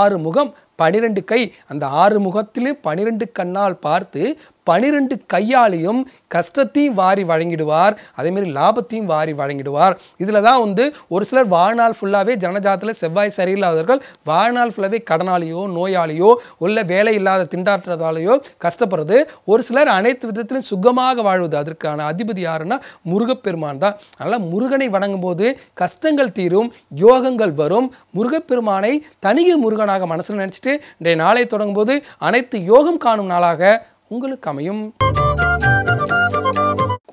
ஆறு முகம் பனிரெண்டு கை அந்த ஆறு முகத்திலே பனிரெண்டு கண்ணால் பார்த்து பனிரெண்டு கையாலையும் கஷ்டத்தையும் வாரி வழங்கிடுவார் அதேமாரி லாபத்தையும் வாரி வழங்கிடுவார் இதில் தான் வந்து ஒரு சிலர் வாழ்நாள் ஃபுல்லாகவே ஜனஜாத்தில் செவ்வாய் சரியில்லாதவர்கள் வாழ்நாள் ஃபுல்லாகவே கடனாலேயோ நோயாலேயோ உள்ள வேலை இல்லாத திண்டாட்டுறதாலேயோ கஷ்டப்படுறது ஒரு சிலர் அனைத்து விதத்திலும் சுகமாக வாழ்வது அதற்கான அதிபதி யாருன்னா முருகப்பெருமான் தான் அதனால் முருகனை வணங்கும் போது கஷ்டங்கள் தீரும் யோகங்கள் வரும் முருகப்பெருமானை தனிய முருகனாக மனசில் நினச்சிட்டு இன்றைய நாளை தொடங்கும் போது அனைத்து யோகம் காணும் நாளாக உங்களுக்கு அமையும்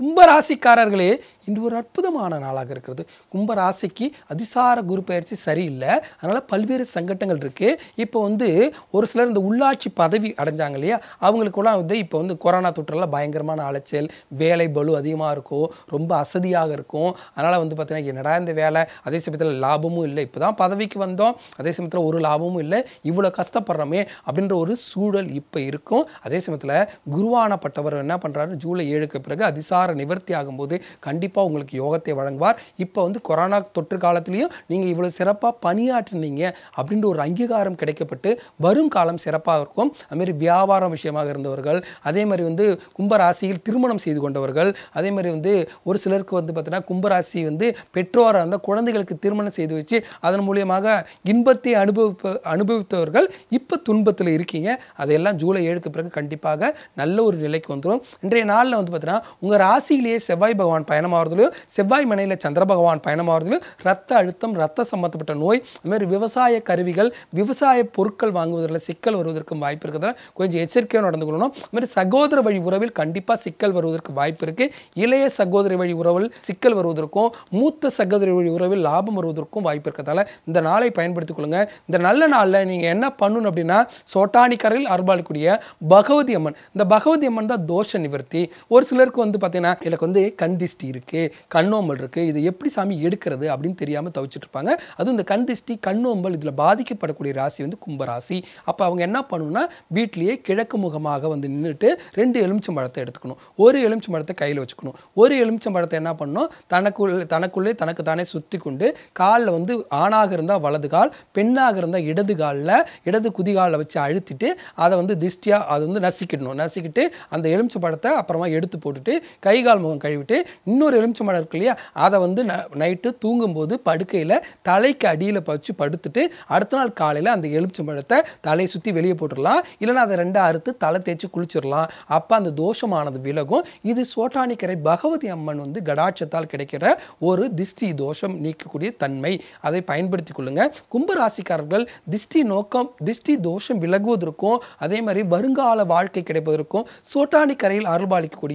கும்பராசிக்காரர்களே இன்று ஒரு அற்புதமான நாளாக இருக்கிறது கும்பராசிக்கு அதிசார குரு பயிற்சி சரியில்லை அதனால் பல்வேறு சங்கட்டங்கள் இருக்குது இப்போ வந்து ஒரு சிலர் இந்த உள்ளாட்சி பதவி அடைஞ்சாங்க இல்லையா அவங்களுக்குலாம் வந்து இப்போ வந்து கொரோனா தொற்றுலாம் பயங்கரமான அலைச்சல் வேலை பலு அதிகமாக இருக்கும் ரொம்ப அசதியாக இருக்கும் அதனால் வந்து பார்த்திங்கன்னா என்னடா இந்த வேலை அதே சமயத்தில் லாபமும் இல்லை இப்போ தான் பதவிக்கு வந்தோம் அதே சமயத்தில் ஒரு லாபமும் இல்லை இவ்வளோ கஷ்டப்படுறோமே அப்படின்ற ஒரு சூழல் இப்போ இருக்கும் அதே சமயத்தில் குருவானப்பட்டவர் என்ன பண்ணுறாரு ஜூலை ஏழுக்கு பிறகு அதிசார பார நிவர்த்தி ஆகும்போது கண்டிப்பாக உங்களுக்கு யோகத்தை வழங்குவார் இப்போ வந்து கொரோனா தொற்று காலத்திலையும் நீங்கள் இவ்வளோ சிறப்பாக பணியாற்றினீங்க அப்படின்ற ஒரு அங்கீகாரம் கிடைக்கப்பட்டு வரும் காலம் சிறப்பாக இருக்கும் அதுமாரி வியாபாரம் விஷயமாக இருந்தவர்கள் அதே மாதிரி வந்து கும்பராசியில் திருமணம் செய்து கொண்டவர்கள் அதே மாதிரி வந்து ஒரு சிலருக்கு வந்து பார்த்தீங்கன்னா கும்பராசி வந்து பெற்றோராக இருந்தால் குழந்தைகளுக்கு திருமணம் செய்து வச்சு அதன் மூலியமாக இன்பத்தை அனுபவிப்ப அனுபவித்தவர்கள் இப்போ துன்பத்தில் இருக்கீங்க அதையெல்லாம் ஜூலை ஏழுக்கு பிறகு கண்டிப்பாக நல்ல ஒரு நிலைக்கு வந்துடும் இன்றைய நாளில் வந்து பார்த்தீங்கன்னா உங்கள் ராசி ராசியிலேயே செவ்வாய் பகவான் பயணமாகிறதுலையோ செவ்வாய் மனையில் சந்திர பகவான் பயணமாகிறதுலையோ ரத்த அழுத்தம் ரத்த சம்மந்தப்பட்ட நோய் அதுமாதிரி விவசாய கருவிகள் விவசாய பொருட்கள் வாங்குவதில் சிக்கல் வருவதற்கும் வாய்ப்பு இருக்கிறதுனால கொஞ்சம் எச்சரிக்கையாக நடந்து கொள்ளணும் அதுமாதிரி சகோதர வழி உறவில் கண்டிப்பாக சிக்கல் வருவதற்கு வாய்ப்பு இருக்குது இளைய சகோதரி வழி உறவில் சிக்கல் வருவதற்கும் மூத்த சகோதரி வழி உறவில் லாபம் வருவதற்கும் வாய்ப்பு இருக்கிறதால இந்த நாளை பயன்படுத்திக் கொள்ளுங்க இந்த நல்ல நாளில் நீங்கள் என்ன பண்ணணும் அப்படின்னா சோட்டானிக்கரையில் அருள்பாலக்கூடிய பகவதி அம்மன் இந்த பகவதி அம்மன் தான் தோஷ நிவர்த்தி ஒரு சிலருக்கு வந்து பார்த்தீங்கன்னா எனக்கு வந்து கண் திஷ்டி இருக்குது கண்ணோம்பல் இருக்குது இது எப்படி சாமி எடுக்கிறது அப்படின்னு தெரியாமல் தவிச்சிட்டு இருப்பாங்க அதுவும் இந்த கண் திஷ்டி கண்ணோம்பல் இதில் பாதிக்கப்படக்கூடிய ராசி வந்து கும்பராசி அப்போ அவங்க என்ன பண்ணணும்னா வீட்லேயே கிழக்கு முகமாக வந்து நின்றுட்டு ரெண்டு எலுமிச்சம் பழத்தை எடுத்துக்கணும் ஒரு எலுமிச்சம் பழத்தை கையில் வச்சுக்கணும் ஒரு எலுமிச்சம் பழத்தை என்ன பண்ணணும் தனக்குள்ளே தனக்குள்ளே தனக்கு தானே சுற்றி கொண்டு காலில் வந்து ஆணாக இருந்தால் வலது கால் பெண்ணாக இருந்தால் இடது காலில் இடது குதிகாலில் வச்சு அழுத்திட்டு அதை வந்து திஷ்டியாக அதை வந்து நசிக்கிடணும் நசிக்கிட்டு அந்த எலுமிச்சம் பழத்தை அப்புறமா எடுத்து போட்டுட்டு கை கைகால் முகம் கழுவிட்டு இன்னொரு எலுமிச்சை எலுமிச்சம்பழம் இருக்கு இல்லையா அதை வந்து ந நைட்டு தூங்கும்போது படுக்கையில் தலைக்கு அடியில் வச்சு படுத்துட்டு அடுத்த நாள் காலையில் அந்த எலுமிச்சை மழத்தை தலையை சுற்றி வெளியே போட்டுடலாம் இல்லைனா அதை ரெண்டாக அறுத்து தலை தேய்ச்சி குளிச்சிடலாம் அப்போ அந்த தோஷமானது விலகும் இது சோட்டானிக்கரை பகவதி அம்மன் வந்து கடாட்சத்தால் கிடைக்கிற ஒரு திஷ்டி தோஷம் நீக்கக்கூடிய தன்மை அதை பயன்படுத்தி கொள்ளுங்கள் கும்பராசிக்காரர்கள் திஷ்டி நோக்கம் திஷ்டி தோஷம் விலகுவதற்கும் அதே மாதிரி வருங்கால வாழ்க்கை கிடைப்பதற்கும் சோட்டானிக்கரையில் அருள்பாலிக்கக்கூடிய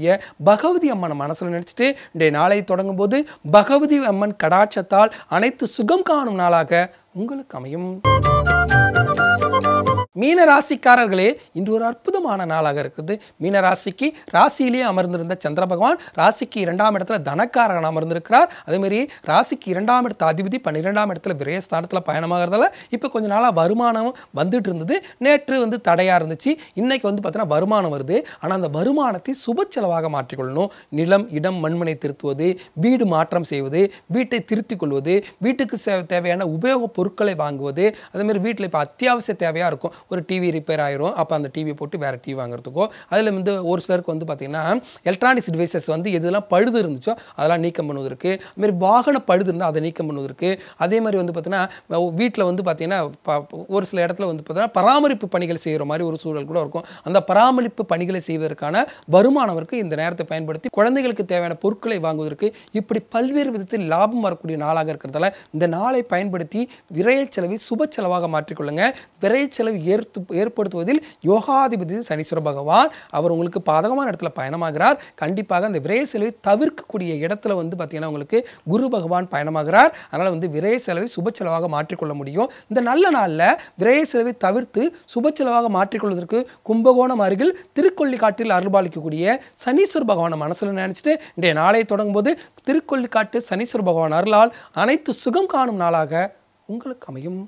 பகவதி அம்மனை மனசில் நினச்சிட்டு இன்றைய நாளை தொடங்கும் போது பகவதி அம்மன் கடாட்சத்தால் அனைத்து சுகம் காணும் நாளாக உங்களுக்கு அமையும் மீன ராசிக்காரர்களே இன்று ஒரு அற்புதமான நாளாக இருக்கிறது மீன ராசிக்கு ராசியிலேயே அமர்ந்திருந்த சந்திர பகவான் ராசிக்கு இரண்டாம் இடத்துல தனக்காரன் அமர்ந்திருக்கிறார் அதேமாரி ராசிக்கு இரண்டாம் இடத்த அதிபதி பன்னிரெண்டாம் இடத்துல விரயஸ்தானத்தில் பயணமாகிறதால இப்போ கொஞ்ச நாளாக வருமானம் வந்துட்டு இருந்தது நேற்று வந்து தடையாக இருந்துச்சு இன்றைக்கி வந்து பார்த்தீங்கன்னா வருமானம் வருது ஆனால் அந்த வருமானத்தை சுப செலவாக மாற்றிக்கொள்ளணும் நிலம் இடம் மண்மனை திருத்துவது வீடு மாற்றம் செய்வது வீட்டை திருத்திக் கொள்வது வீட்டுக்கு தேவையான உபயோகப் பொருட்களை வாங்குவது அதேமாரி வீட்டில் இப்போ அத்தியாவசிய தேவையாக இருக்கும் ஒரு டிவி ரிப்பேர் ஆயிரும் அப்போ அந்த டிவியை போட்டு வேறு டிவி வாங்குறதுக்கோ அதில் வந்து ஒரு சிலருக்கு வந்து பார்த்திங்கன்னா எலக்ட்ரானிக்ஸ் டிவைசஸ் வந்து எதுலாம் பழுது இருந்துச்சோ அதெல்லாம் நீக்கம் பண்ணுவதற்கு அதுமாரி வாகன பழுது இருந்தால் அதை நீக்கம் பண்ணுவதற்கு அதே மாதிரி வந்து பார்த்திங்கன்னா வீட்டில் வந்து பார்த்திங்கன்னா ஒரு சில இடத்துல வந்து பார்த்திங்கன்னா பராமரிப்பு பணிகள் செய்கிற மாதிரி ஒரு சூழல் கூட இருக்கும் அந்த பராமரிப்பு பணிகளை செய்வதற்கான வருமானவருக்கு இந்த நேரத்தை பயன்படுத்தி குழந்தைகளுக்கு தேவையான பொருட்களை வாங்குவதற்கு இப்படி பல்வேறு விதத்தில் லாபம் வரக்கூடிய நாளாக இருக்கிறதால இந்த நாளை பயன்படுத்தி விரைய செலவை சுப செலவாக மாற்றிக்கொள்ளுங்க விரைய செலவு ஏற்பு ஏற்படுத்துவதில் யோகாதிபதி சனீஸ்வர பகவான் அவர் உங்களுக்கு பாதகமான இடத்துல பயணமாகிறார் கண்டிப்பாக அந்த விரை செலவை தவிர்க்கக்கூடிய இடத்துல வந்து பார்த்திங்கன்னா உங்களுக்கு குரு பகவான் பயணமாகிறார் அதனால் வந்து விரை செலவை சுப செலவாக மாற்றிக்கொள்ள முடியும் இந்த நல்ல நாளில் விரை செலவை தவிர்த்து சுப செலவாக மாற்றிக்கொள்வதற்கு கும்பகோணம் அருகில் திருக்கொள்ளிக்காட்டில் அருள்பாலிக்கக்கூடிய சனீஸ்வர பகவானை மனசில் நினச்சிட்டு இன்றைய நாளை தொடங்கும் போது திருக்கொள்ளிக்காட்டு சனீஸ்வர பகவான் அருளால் அனைத்து சுகம் காணும் நாளாக உங்களுக்கு அமையும்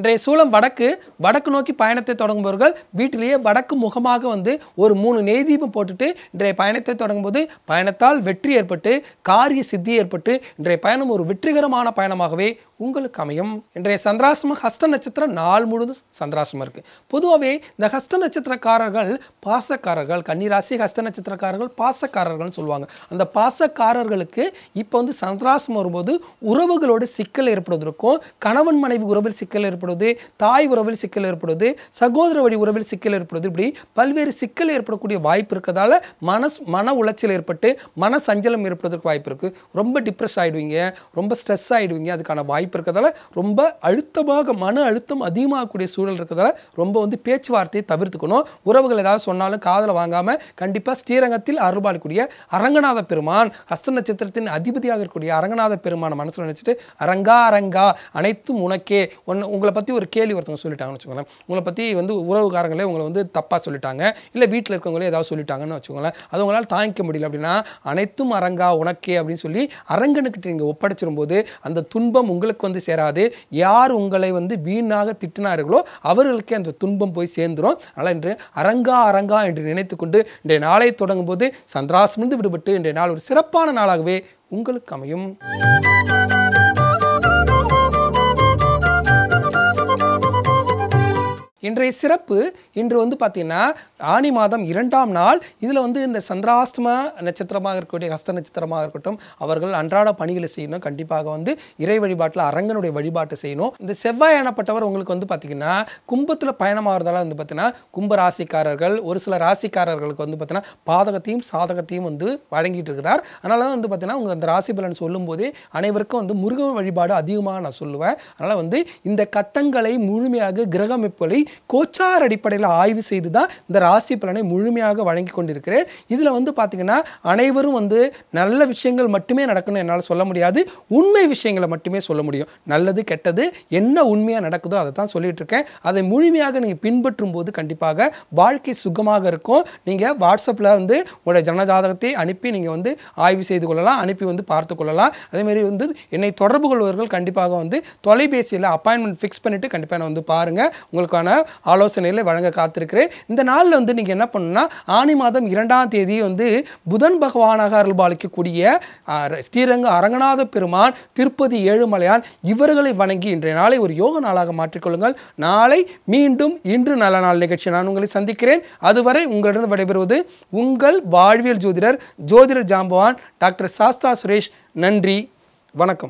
இன்றைய சூளம் வடக்கு வடக்கு நோக்கி பயணத்தை தொடங்குபவர்கள் வீட்டிலேயே வடக்கு முகமாக வந்து ஒரு மூணு நெய்தீபம் போட்டுட்டு இன்றைய பயணத்தை தொடங்கும்போது பயணத்தால் வெற்றி ஏற்பட்டு காரிய சித்தி ஏற்பட்டு இன்றைய பயணம் ஒரு வெற்றிகரமான பயணமாகவே உங்களுக்கு அமையும் இன்றைய சந்திராசிரம ஹஸ்த நட்சத்திரம் நாள் முழுதும் சந்திராசிரமம் இருக்குது பொதுவாகவே இந்த ஹஸ்த நட்சத்திரக்காரர்கள் பாசக்காரர்கள் கன்னிராசி ஹஸ்த நட்சத்திரக்காரர்கள் பாசக்காரர்கள்னு சொல்லுவாங்க அந்த பாசக்காரர்களுக்கு இப்போ வந்து சந்திராசிரமம் வரும்போது உறவுகளோடு சிக்கல் ஏற்படுவதற்கும் கணவன் மனைவி உறவில் சிக்கல் ஏற்படுவது தாய் உறவில் சிக்கல் ஏற்படுவது சகோதர வழி உறவில் சிக்கல் ஏற்படுவது இப்படி பல்வேறு சிக்கல் ஏற்படக்கூடிய வாய்ப்பு இருக்கிறதால மனஸ் மன உளைச்சல் ஏற்பட்டு மன சஞ்சலம் ஏற்படுவதற்கு வாய்ப்பு இருக்குது ரொம்ப டிப்ரெஸ் ஆகிடுவீங்க ரொம்ப ஸ்ட்ரெஸ் ஆகிடுவீங்க அதுக்கான வாய்ப்பு வாய்ப்பு இருக்கிறதால ரொம்ப அழுத்தமாக மன அழுத்தம் அதிகமாகக்கூடிய சூழல் இருக்கிறதால ரொம்ப வந்து பேச்சுவார்த்தையை தவிர்த்துக்கணும் உறவுகள் ஏதாவது சொன்னாலும் காதலை வாங்காமல் கண்டிப்பாக ஸ்ரீரங்கத்தில் அருள்பாடக்கூடிய அரங்கநாத பெருமான் ஹஸ்த நட்சத்திரத்தின் அதிபதியாக இருக்கக்கூடிய அரங்கநாத பெருமான மனசில் நினச்சிட்டு அரங்கா அரங்கா அனைத்தும் உனக்கே ஒன்று உங்களை பற்றி ஒரு கேள்வி ஒருத்தவங்க சொல்லிட்டாங்கன்னு வச்சுக்கோங்களேன் உங்களை பற்றி வந்து உறவுக்காரங்களே உங்களை வந்து தப்பாக சொல்லிட்டாங்க இல்லை வீட்டில் இருக்கவங்களே ஏதாவது சொல்லிட்டாங்கன்னு வச்சுக்கோங்களேன் அது உங்களால் தாங்கிக்க முடியல அப்படின்னா அனைத்தும் அரங்கா உனக்கே அப்படின்னு சொல்லி அரங்கனுக்கிட்ட நீங்கள் ஒப்படைச்சிடும் போது அந்த துன்பம் உங்களுக்கு அவருக்கு வந்து சேராது யார் உங்களை வந்து வீணாக திட்டினார்களோ அவர்களுக்கே அந்த துன்பம் போய் சேர்ந்துடும் அதனால் இன்று அரங்கா அரங்கா என்று நினைத்து கொண்டு இன்றைய நாளை தொடங்கும் போது சந்திராசமிருந்து விடுபட்டு இன்றைய நாள் ஒரு சிறப்பான நாளாகவே உங்களுக்கு அமையும் இன்றைய சிறப்பு இன்று வந்து பார்த்திங்கன்னா ஆணி மாதம் இரண்டாம் நாள் இதில் வந்து இந்த சந்திராஷ்டம நட்சத்திரமாக இருக்கக்கூடிய ஹஸ்த நட்சத்திரமாக இருக்கட்டும் அவர்கள் அன்றாட பணிகளை செய்யணும் கண்டிப்பாக வந்து இறை வழிபாட்டில் அரங்கனுடைய வழிபாட்டை செய்யணும் இந்த செவ்வாய் எனப்பட்டவர் உங்களுக்கு வந்து பார்த்திங்கன்னா கும்பத்தில் பயணமாகறதால வந்து பார்த்திங்கன்னா கும்ப ராசிக்காரர்கள் ஒரு சில ராசிக்காரர்களுக்கு வந்து பார்த்திங்கன்னா பாதகத்தையும் சாதகத்தையும் வந்து வழங்கிட்டு இருக்கிறார் அதனால் வந்து பார்த்திங்கன்னா உங்கள் அந்த ராசி பலன் போதே அனைவருக்கும் வந்து முருக வழிபாடு அதிகமாக நான் சொல்லுவேன் அதனால் வந்து இந்த கட்டங்களை முழுமையாக கிரகமைப்புகளை கோச்சார் அடிப்படையில் ஆய்வு செய்து தான் இந்த ராசி பலனை முழுமையாக வழங்கி கொண்டிருக்கிறேன் இதில் வந்து பார்த்திங்கன்னா அனைவரும் வந்து நல்ல விஷயங்கள் மட்டுமே நடக்கணும் என்னால் சொல்ல முடியாது உண்மை விஷயங்களை மட்டுமே சொல்ல முடியும் நல்லது கெட்டது என்ன உண்மையாக நடக்குதோ அதை தான் சொல்லிகிட்டு இருக்கேன் அதை முழுமையாக நீங்கள் பின்பற்றும் போது கண்டிப்பாக வாழ்க்கை சுகமாக இருக்கும் நீங்கள் வாட்ஸ்அப்பில் வந்து உங்களுடைய ஜனஜாதகத்தை அனுப்பி நீங்கள் வந்து ஆய்வு செய்து கொள்ளலாம் அனுப்பி வந்து பார்த்து கொள்ளலாம் அதேமாரி வந்து என்னை தொடர்பு கொள்வர்கள் கண்டிப்பாக வந்து தொலைபேசியில் அப்பாயின்மெண்ட் ஃபிக்ஸ் பண்ணிவிட்டு கண்டிப்பாக நான் வந்து பாருங்கள் உங்களுக்கான ஆலோசனைகளை வழங்க காத்திருக்கிறேன் இந்த நாளில் வந்து நீங்கள் என்ன பண்ணுன்னா ஆணி மாதம் இரண்டாம் தேதி வந்து புதன் பகவானாக அருள்பாலிக்கக்கூடிய ஸ்ரீரங்க அரங்கநாத பெருமான் திருப்பதி ஏழுமலையான் இவர்களை வணங்கி இன்றைய நாளை ஒரு யோக நாளாக மாற்றிக்கொள்ளுங்கள் நாளை மீண்டும் இன்று நல்ல நாள் நிகழ்ச்சி நான் உங்களை சந்திக்கிறேன் அதுவரை உங்களிடம் விடைபெறுவது உங்கள் வாழ்வியல் ஜோதிடர் ஜோதிடர் ஜாம்பவான் டாக்டர் சாஸ்தா சுரேஷ் நன்றி வணக்கம்